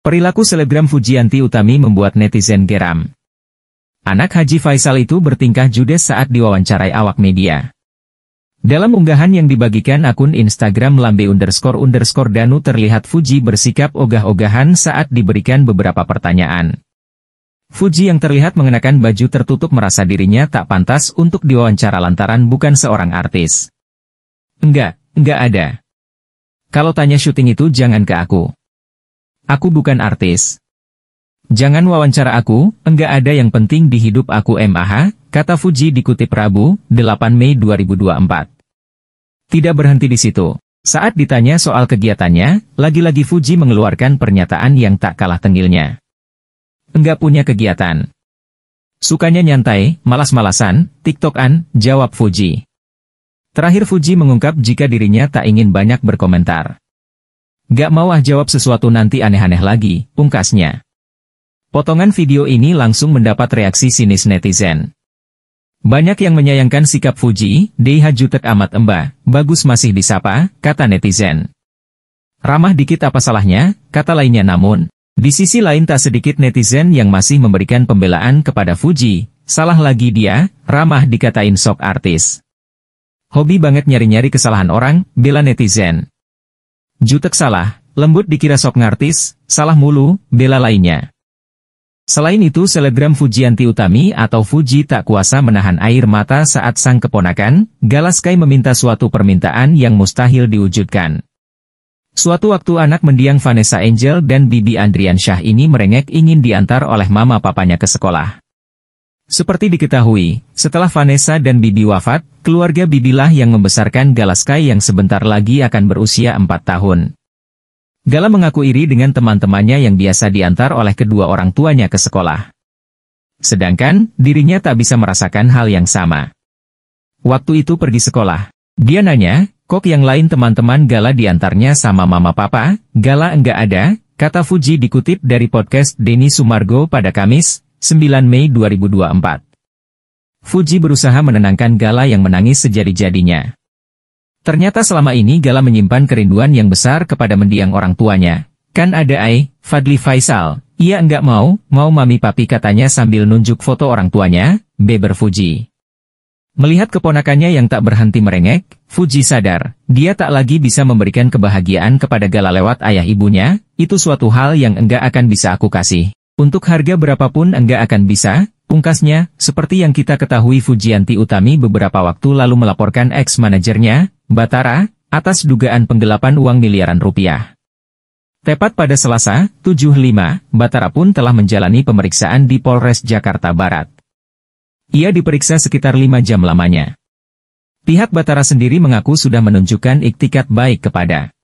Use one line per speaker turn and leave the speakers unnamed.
Perilaku selebgram Fujianti Utami membuat netizen geram. Anak Haji Faisal itu bertingkah judes saat diwawancarai awak media. Dalam unggahan yang dibagikan akun Instagram lambe underscore underscore danu terlihat Fuji bersikap ogah-ogahan saat diberikan beberapa pertanyaan. Fuji yang terlihat mengenakan baju tertutup merasa dirinya tak pantas untuk diwawancara lantaran bukan seorang artis. Enggak, enggak ada. Kalau tanya syuting itu jangan ke aku. Aku bukan artis. Jangan wawancara aku, enggak ada yang penting di hidup aku MAH, kata Fuji dikutip Rabu, 8 Mei 2024. Tidak berhenti di situ. Saat ditanya soal kegiatannya, lagi-lagi Fuji mengeluarkan pernyataan yang tak kalah tengilnya. Enggak punya kegiatan. Sukanya nyantai, malas-malasan, tiktokan, jawab Fuji. Terakhir Fuji mengungkap jika dirinya tak ingin banyak berkomentar. Gak mau ah jawab sesuatu nanti aneh-aneh lagi, pungkasnya. Potongan video ini langsung mendapat reaksi sinis netizen. Banyak yang menyayangkan sikap Fuji, Deha jutek amat emba, bagus masih disapa, kata netizen. Ramah dikit apa salahnya, kata lainnya namun. Di sisi lain tak sedikit netizen yang masih memberikan pembelaan kepada Fuji, salah lagi dia, ramah dikatain sok artis. Hobi banget nyari-nyari kesalahan orang, bela netizen. Jutek salah, lembut dikira sok ngartis, salah mulu, bela lainnya. Selain itu selebgram Fujianti Utami atau Fuji tak kuasa menahan air mata saat sang keponakan, Galaskai meminta suatu permintaan yang mustahil diwujudkan. Suatu waktu anak mendiang Vanessa Angel dan Bibi Andrian Syah ini merengek ingin diantar oleh mama papanya ke sekolah. Seperti diketahui, setelah Vanessa dan Bibi wafat, keluarga Bibilah yang membesarkan Galaskai yang sebentar lagi akan berusia 4 tahun. Gala mengaku iri dengan teman-temannya yang biasa diantar oleh kedua orang tuanya ke sekolah. Sedangkan, dirinya tak bisa merasakan hal yang sama. Waktu itu pergi sekolah. Dia nanya, kok yang lain teman-teman Gala diantarnya sama mama papa, Gala enggak ada, kata Fuji dikutip dari podcast Denny Sumargo pada Kamis, 9 Mei 2024. Fuji berusaha menenangkan Gala yang menangis sejadi-jadinya. Ternyata selama ini Gala menyimpan kerinduan yang besar kepada mendiang orang tuanya. Kan ada Ai, Fadli Faisal, ia enggak mau, mau mami papi katanya sambil nunjuk foto orang tuanya, Beber Fuji. Melihat keponakannya yang tak berhenti merengek, Fuji sadar, dia tak lagi bisa memberikan kebahagiaan kepada Gala lewat ayah ibunya, itu suatu hal yang enggak akan bisa aku kasih. Untuk harga berapapun enggak akan bisa, pungkasnya, seperti yang kita ketahui Fujianti Utami beberapa waktu lalu melaporkan ex-manajernya, Batara, atas dugaan penggelapan uang miliaran rupiah. Tepat pada Selasa, 75, Batara pun telah menjalani pemeriksaan di Polres Jakarta Barat. Ia diperiksa sekitar 5 jam lamanya. Pihak Batara sendiri mengaku sudah menunjukkan iktikat baik kepada